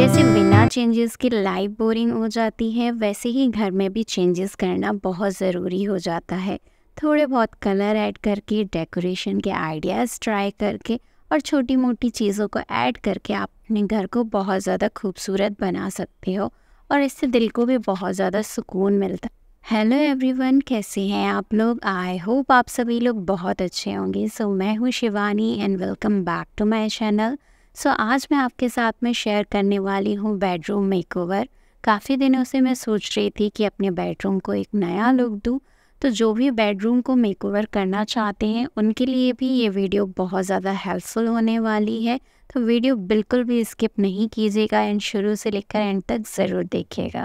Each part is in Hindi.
जैसे बिना चेंजेस के लाइफ बोरिंग हो जाती है वैसे ही घर में भी चेंजेस करना बहुत ज़रूरी हो जाता है थोड़े बहुत कलर ऐड करके डेकोरेशन के आइडियाज़ ट्राई करके और छोटी मोटी चीज़ों को ऐड करके आप अपने घर को बहुत ज़्यादा खूबसूरत बना सकते हो और इससे दिल को भी बहुत ज़्यादा सुकून मिलता हेलो एवरीवन कैसे हैं आप लोग आई होप आप सभी लोग बहुत अच्छे होंगे सो so, मैं हूँ Shivani and welcome back to my channel so so, आज मैं आपके साथ में शेयर करने वाली हूँ बेडरूम मेकओवर काफ़ी दिनों से मैं सोच रही थी कि अपने बेडरूम को एक नया लुक दूँ तो जो भी बेडरूम को मेकओवर करना चाहते हैं उनके लिए भी ये वीडियो बहुत ज़्यादा हेल्पफुल होने वाली है तो वीडियो बिल्कुल भी स्किप नहीं कीजिएगा एंड शुरू से लेकर एंड तक ज़रूर देखिएगा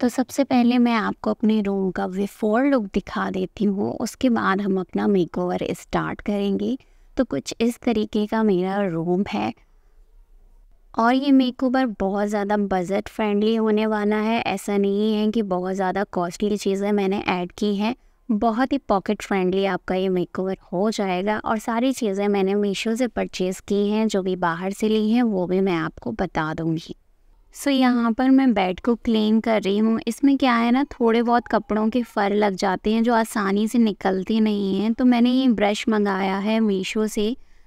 तो सबसे पहले मैं आपको अपने रूम का बिफोर लुक दिखा देती हूँ उसके बाद हम अपना मेकओवर स्टार्ट करेंगे तो कुछ इस तरीके का मेरा रूम है और ये मेक ओवर बहुत ज़्यादा बजट फ्रेंडली होने वाला है ऐसा नहीं है कि बहुत ज़्यादा कॉस्टली चीज़ें मैंने ऐड की हैं बहुत ही पॉकेट फ्रेंडली आपका ये मेक ओवर हो जाएगा और सारी चीज़ें मैंने मीशो से परचेज़ की हैं जो भी बाहर से ली हैं वो भी मैं आपको बता दूँगी सो so, यहाँ पर मैं बेड को क्लीन कर रही हूँ इसमें क्या है ना थोड़े बहुत कपड़ों के फर लग जाते हैं जो आसानी से निकलते नहीं हैं तो मैंने ये ब्रश मंगाया है मीशो से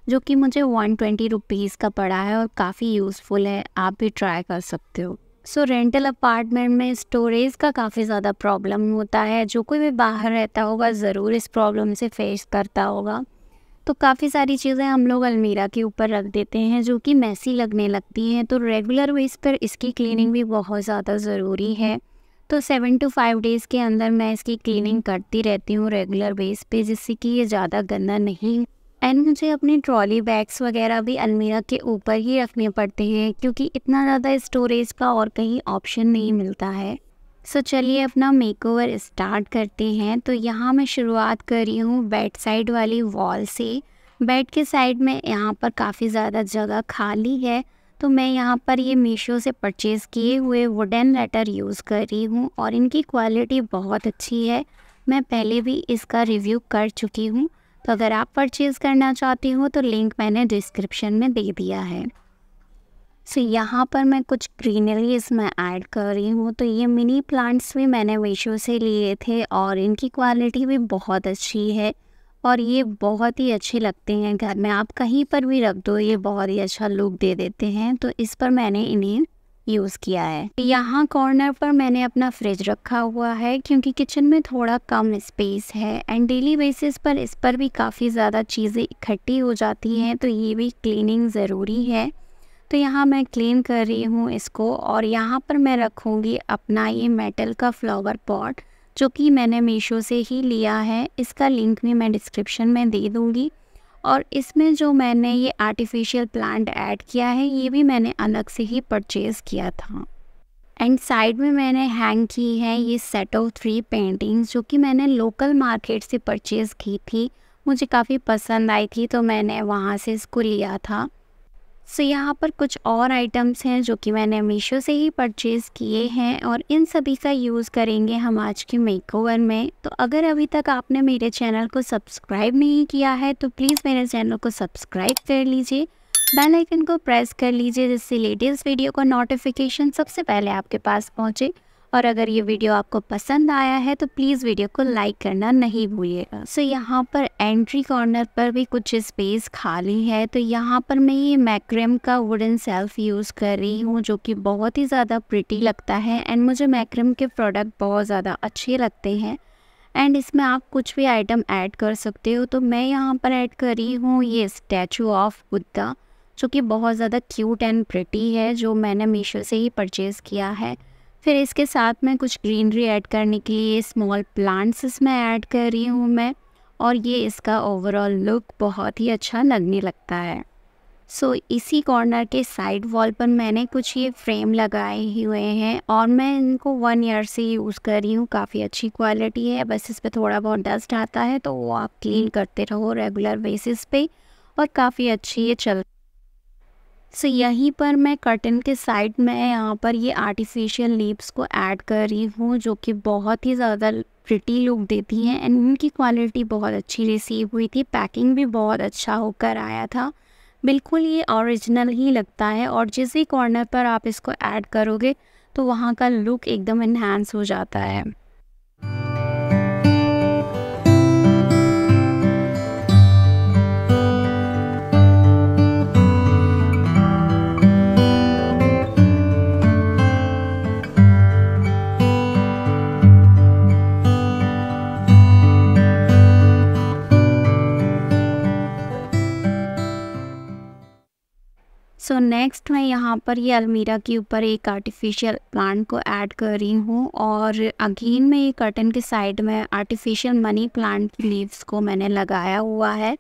जो कि मुझे वन ट्वेंटी रुपीज़ का पड़ा है और काफ़ी यूज़फुल है आप भी ट्राई कर सकते हो सो रेंटल अपार्टमेंट में स्टोरेज का काफ़ी ज़्यादा प्रॉब्लम होता है जो कोई भी बाहर रहता होगा ज़रूर इस प्रॉब्लम से फेस करता होगा तो काफ़ी सारी चीज़ें हम लोग अलमीरा के ऊपर रख देते हैं जो कि मैसी लगने लगती हैं तो रेगुलर बेस पर इसकी क्लीनिंग भी बहुत ज़्यादा ज़रूरी है तो सेवन टू फाइव डेज़ के अंदर मैं इसकी क्लीनिंग करती रहती हूँ रेगुलर बेस पे जिससे कि ये ज़्यादा गंदा नहीं एंड मुझे अपने ट्रॉली बैग्स वगैरह भी अलमीरा के ऊपर ही रखने पड़ते हैं क्योंकि इतना ज़्यादा स्टोरेज का और कहीं ऑप्शन नहीं मिलता है सो so, चलिए अपना मेकओवर स्टार्ट करते हैं तो यहाँ मैं शुरुआत कर रही हूँ बेड साइड वाली वॉल से बेड के साइड में यहाँ पर काफ़ी ज़्यादा जगह खाली है तो मैं यहाँ पर ये मीशो से परचेज़ किए हुए वुडन लेटर यूज़ कर रही हूँ और इनकी क्वालिटी बहुत अच्छी है मैं पहले भी इसका रिव्यू कर चुकी हूँ तो अगर आप परचेज़ करना चाहती हो तो लिंक मैंने डिस्क्रिप्शन में दे दिया है सो so, यहाँ पर मैं कुछ ग्रीनरी इसमें ऐड कर रही हूँ तो ये मिनी प्लांट्स भी मैंने मीशो से लिए थे और इनकी क्वालिटी भी बहुत अच्छी है और ये बहुत ही अच्छे लगते हैं घर में आप कहीं पर भी रख दो ये बहुत ही अच्छा लुक दे देते हैं तो इस पर मैंने इन्हें यूज़ किया है यहाँ कॉर्नर पर मैंने अपना फ्रिज रखा हुआ है क्योंकि किचन में थोड़ा कम स्पेस है एंड डेली बेसिस पर इस पर भी काफ़ी ज़्यादा चीज़ें इकट्ठी हो जाती हैं तो ये भी क्लीनिंग ज़रूरी है तो यहाँ मैं क्लीन कर रही हूँ इसको और यहाँ पर मैं रखूँगी अपना ये मेटल का फ्लावर पॉट जो कि मैंने मीशो से ही लिया है इसका लिंक भी मैं डिस्क्रिप्शन में दे दूँगी और इसमें जो मैंने ये आर्टिफिशियल प्लांट ऐड किया है ये भी मैंने अलग से ही परचेज़ किया था एंड साइड में मैंने हैंग की है ये सेट ऑफ थ्री पेंटिंग्स जो कि मैंने लोकल मार्केट से परचेज़ की थी मुझे काफ़ी पसंद आई थी तो मैंने वहाँ से इसको लिया था सो so, यहाँ पर कुछ और आइटम्स हैं जो कि मैंने मीशो से ही परचेज़ किए हैं और इन सभी का यूज़ करेंगे हम आज के मेकओवर में तो अगर अभी तक आपने मेरे चैनल को सब्सक्राइब नहीं किया है तो प्लीज़ मेरे चैनल को सब्सक्राइब कर लीजिए बेल आइकन को प्रेस कर लीजिए जिससे लेटेस्ट वीडियो का नोटिफिकेशन सबसे पहले आपके पास पहुँचे और अगर ये वीडियो आपको पसंद आया है तो प्लीज़ वीडियो को लाइक करना नहीं भूलिएगा सो so, यहाँ पर एंट्री कॉर्नर पर भी कुछ स्पेस खाली है तो यहाँ पर मैं ये मैक्रम का वुडन सेल्फ यूज़ कर रही हूँ जो कि बहुत ही ज़्यादा प्रिटी लगता है एंड मुझे मैक्रम के प्रोडक्ट बहुत ज़्यादा अच्छे लगते हैं एंड इसमें आप कुछ भी आइटम ऐड कर सकते हो तो मैं यहाँ पर ऐड कर रही हूँ ये स्टैचू ऑफ बुद्धा जो कि बहुत ज़्यादा क्यूट एंड प्रिटी है जो मैंने मीशो से ही परचेज़ किया है फिर इसके साथ में कुछ ग्रीनरी ऐड करने के लिए स्मॉल प्लांट्स इसमें ऐड कर रही हूँ मैं और ये इसका ओवरऑल लुक बहुत ही अच्छा लगने लगता है सो so, इसी कॉर्नर के साइड वॉल पर मैंने कुछ ये फ्रेम लगाए हुए हैं और मैं इनको वन ईयर से यूज़ कर रही हूँ काफ़ी अच्छी क्वालिटी है बस इस पर थोड़ा बहुत डस्ट आता है तो वो आप क्लीन करते रहो रेगुलर बेसिस पे और काफ़ी अच्छी ये चल सो so, यहीं पर मैं कर्टन के साइड में यहाँ पर ये आर्टिफिशियल लिप्स को ऐड कर रही हूँ जो कि बहुत ही ज़्यादा प्रिटी लुक देती हैं एंड इनकी क्वालिटी बहुत अच्छी रिसीव हुई थी पैकिंग भी बहुत अच्छा होकर आया था बिल्कुल ये ओरिजिनल ही लगता है और जिस भी कॉर्नर पर आप इसको ऐड करोगे तो वहाँ का लुक एकदम इन्हांस हो जाता है नेक्स्ट मैं यहाँ पर ये अलमीरा के ऊपर एक आर्टिफिशियल प्लांट को ऐड कर रही हूँ और अगेन में ये कर्टन के साइड में आर्टिफिशियल मनी प्लांट की लीव्स को मैंने लगाया हुआ है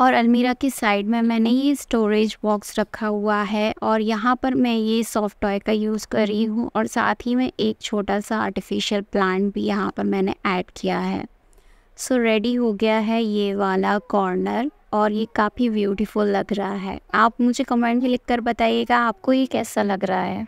और अलमीरा की साइड में मैंने ये स्टोरेज बॉक्स रखा हुआ है और यहाँ पर मैं ये सॉफ्ट टॉय का यूज़ कर रही हूँ और साथ ही में एक छोटा सा आर्टिफिशियल प्लांट भी यहाँ पर मैंने ऐड किया है सो so, रेडी हो गया है ये वाला कॉर्नर और ये काफ़ी ब्यूटीफुल लग रहा है आप मुझे कमेंट में लिख कर बताइएगा आपको ये कैसा लग रहा है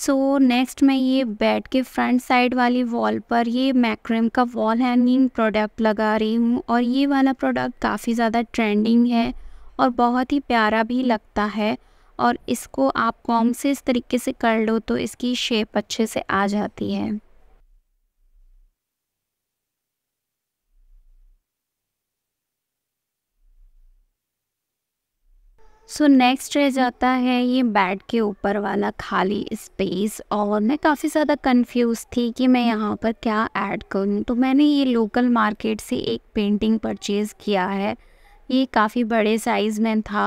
सो so, नेक्स्ट मैं ये बेड के फ्रंट साइड वाली वॉल पर ये मैक्रम का वॉल हैंगिंग प्रोडक्ट लगा रही हूँ और ये वाला प्रोडक्ट काफ़ी ज़्यादा ट्रेंडिंग है और बहुत ही प्यारा भी लगता है और इसको आप कॉम से इस तरीके से कर लो तो इसकी शेप अच्छे से आ जाती है सो नेक्स्ट रह जाता है ये बेड के ऊपर वाला खाली स्पेस और मैं काफ़ी ज़्यादा कंफ्यूज थी कि मैं यहाँ पर क्या ऐड करूँ तो मैंने ये लोकल मार्केट से एक पेंटिंग परचेज़ किया है ये काफ़ी बड़े साइज़ में था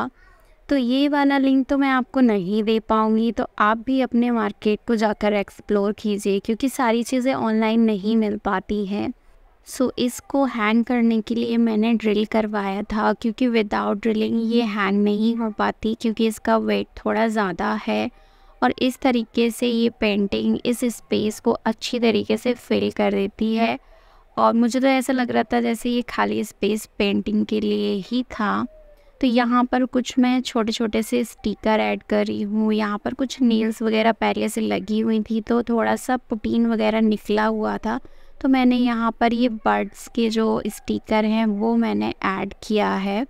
तो ये वाला लिंक तो मैं आपको नहीं दे पाऊँगी तो आप भी अपने मार्केट को जाकर एक्सप्लोर कीजिए क्योंकि सारी चीज़ें ऑनलाइन नहीं मिल पाती हैं सो so, इसको हैंग करने के लिए मैंने ड्रिल करवाया था क्योंकि विदाउट ड्रिलिंग ये हैंग हम्म। नहीं हो पाती क्योंकि इसका वेट थोड़ा ज़्यादा है और इस तरीके से ये पेंटिंग इस स्पेस को अच्छी तरीके से फिल कर देती है और मुझे तो ऐसा लग रहा था जैसे ये खाली स्पेस पेंटिंग के लिए ही था तो यहाँ पर कुछ मैं छोटे छोटे से स्टिकर ऐड कर रही हूँ यहाँ पर कुछ नील्स वगैरह पहले से लगी हुई थी तो थोड़ा सा पुटीन वगैरह निकला हुआ था तो मैंने हम्म। यहाँ पर ये बर्ड्स के जो स्टिकर हैं वो मैंने ऐड किया है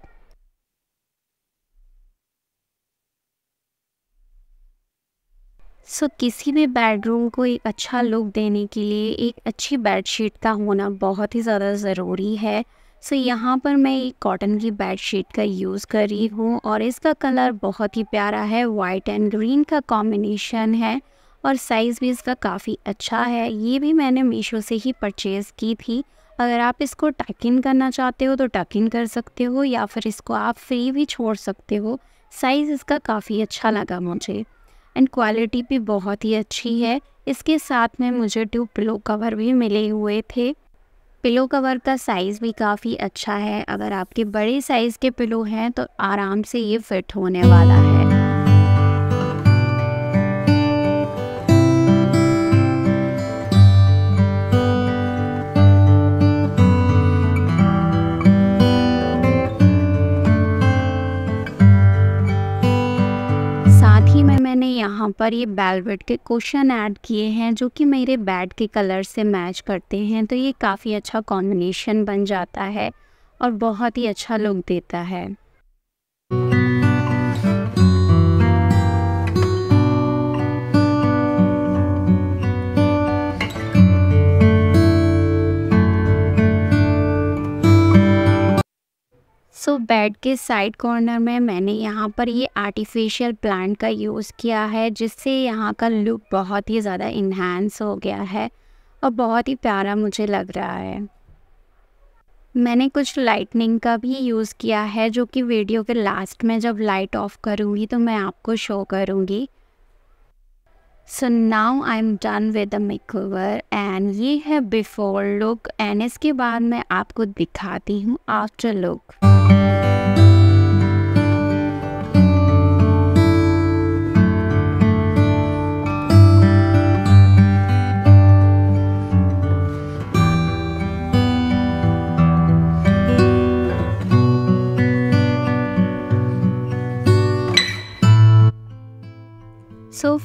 सो so, किसी भी बेडरूम को एक अच्छा लुक हम्म। देने के लिए एक अच्छी बेडशीट का होना बहुत ही ज़्यादा ज़रूरी है सो so, हम्म। यहाँ पर मैं एक कॉटन की बेडशीट का यूज़ कर रही हूँ और इसका कलर बहुत ही प्यारा है वाइट एंड ग्रीन का कॉम्बिनेशन है और साइज़ भी इसका काफ़ी अच्छा है ये भी मैंने मीशो से ही परचेज़ की थी अगर आप इसको टक इन करना चाहते हो तो टक इन कर सकते हो या फिर इसको आप फ्री भी छोड़ सकते हो साइज़ इसका काफ़ी अच्छा लगा मुझे एंड क्वालिटी भी बहुत ही अच्छी है इसके साथ में मुझे ट्यूब पिलो कवर भी मिले हुए थे पिलो कवर का साइज़ भी काफ़ी अच्छा है अगर आपके बड़े साइज़ के पिलो हैं तो आराम से ये फिट होने वाला है ही में मैंने यहाँ पर ये बेलवेट के क्वेश्चन ऐड किए हैं जो कि मेरे बैड के कलर से मैच करते हैं तो ये काफ़ी अच्छा कॉम्बिनेशन बन जाता है और बहुत ही अच्छा लुक देता है बेड के साइड कॉर्नर में मैंने यहाँ पर ये आर्टिफिशियल प्लांट का यूज़ किया है जिससे यहाँ का लुक बहुत ही ज़्यादा इन्हांस हो गया है और बहुत ही प्यारा मुझे लग रहा है मैंने कुछ लाइटनिंग का भी यूज़ किया है जो कि वीडियो के लास्ट में जब लाइट ऑफ करूँगी तो मैं आपको शो करूँगी so now I am done with the makeover and ये है बिफोर लुक एंड इसके बाद मैं आपको दिखाती हूँ आफ्टर लुक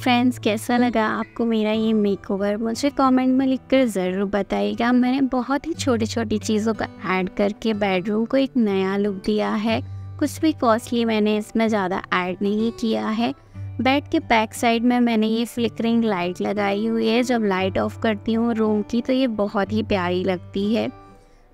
फ्रेंड्स कैसा लगा आपको मेरा ये मेकओवर मुझे कमेंट में लिखकर ज़रूर बताइएगा मैंने बहुत ही छोटी छोटी चीज़ों का ऐड करके बेडरूम को एक नया लुक दिया है कुछ भी कॉस्टली मैंने इसमें ज़्यादा ऐड नहीं किया है बेड के बैक साइड में मैंने ये फ्लिकरिंग लाइट लगाई हुई है जब लाइट ऑफ करती हूँ रूम की तो ये बहुत ही प्यारी लगती है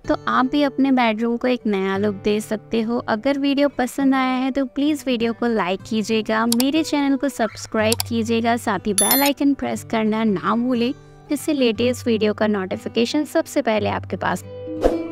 तो आप भी अपने बेडरूम को एक नया लुक दे सकते हो अगर वीडियो पसंद आया है तो प्लीज़ वीडियो को लाइक कीजिएगा मेरे चैनल को सब्सक्राइब कीजिएगा साथ ही बेल आइकन प्रेस करना ना भूलें जिससे लेटेस्ट वीडियो का नोटिफिकेशन सबसे पहले आपके पास